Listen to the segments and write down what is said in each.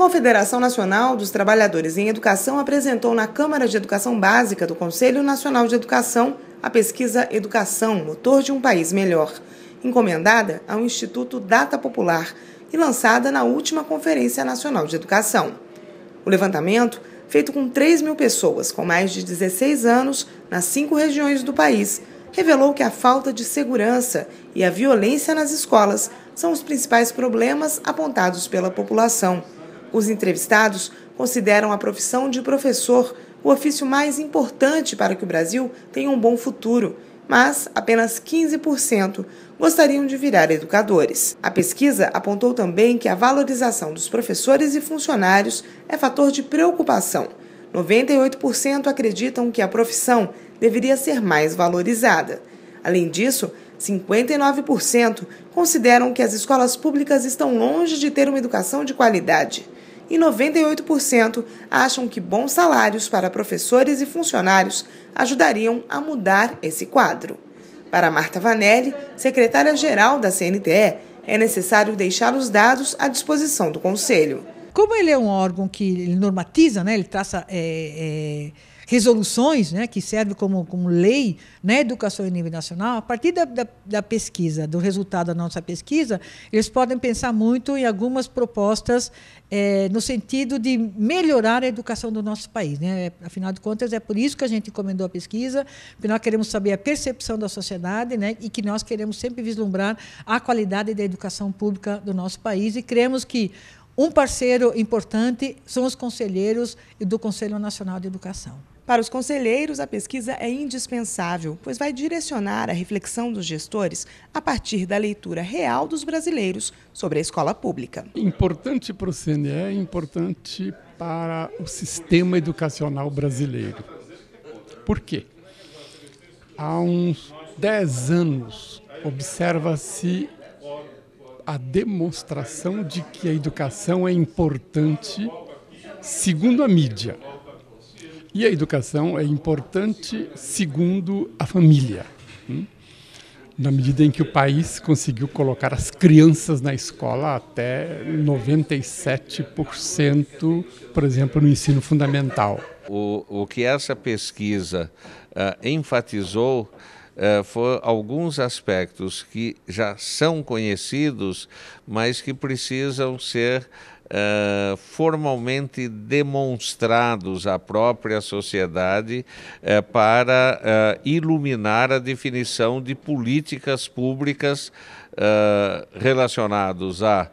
Confederação Nacional dos Trabalhadores em Educação apresentou na Câmara de Educação Básica do Conselho Nacional de Educação a pesquisa Educação, Motor de um País Melhor, encomendada ao Instituto Data Popular e lançada na última Conferência Nacional de Educação. O levantamento, feito com 3 mil pessoas com mais de 16 anos nas cinco regiões do país, revelou que a falta de segurança e a violência nas escolas são os principais problemas apontados pela população. Os entrevistados consideram a profissão de professor o ofício mais importante para que o Brasil tenha um bom futuro, mas apenas 15% gostariam de virar educadores. A pesquisa apontou também que a valorização dos professores e funcionários é fator de preocupação. 98% acreditam que a profissão deveria ser mais valorizada. Além disso, 59% consideram que as escolas públicas estão longe de ter uma educação de qualidade e 98% acham que bons salários para professores e funcionários ajudariam a mudar esse quadro. Para Marta Vanelli, secretária-geral da CNTE, é necessário deixar os dados à disposição do Conselho. Como ele é um órgão que normatiza, né, ele traça. É, é resoluções, né, que servem como, como lei na né, educação em nível nacional, a partir da, da, da pesquisa, do resultado da nossa pesquisa, eles podem pensar muito em algumas propostas é, no sentido de melhorar a educação do nosso país. Né? Afinal de contas, é por isso que a gente encomendou a pesquisa, porque nós queremos saber a percepção da sociedade né, e que nós queremos sempre vislumbrar a qualidade da educação pública do nosso país e cremos que um parceiro importante são os conselheiros do Conselho Nacional de Educação. Para os conselheiros, a pesquisa é indispensável, pois vai direcionar a reflexão dos gestores a partir da leitura real dos brasileiros sobre a escola pública. Importante para o CNE, importante para o sistema educacional brasileiro. Por quê? Há uns 10 anos observa-se a demonstração de que a educação é importante segundo a mídia. E a educação é importante segundo a família. Hum? Na medida em que o país conseguiu colocar as crianças na escola até 97%, por exemplo, no ensino fundamental. O, o que essa pesquisa uh, enfatizou Uh, ah, foram alguns aspectos que já são conhecidos, mas que precisam ser eh, formalmente demonstrados à própria sociedade uh, para uh, iluminar a definição de políticas públicas relacionados à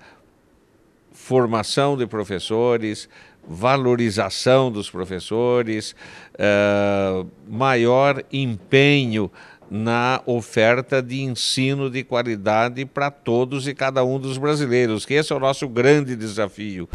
formação de professores, valorização dos professores, maior empenho na oferta de ensino de qualidade para todos e cada um dos brasileiros, que esse é o nosso grande desafio.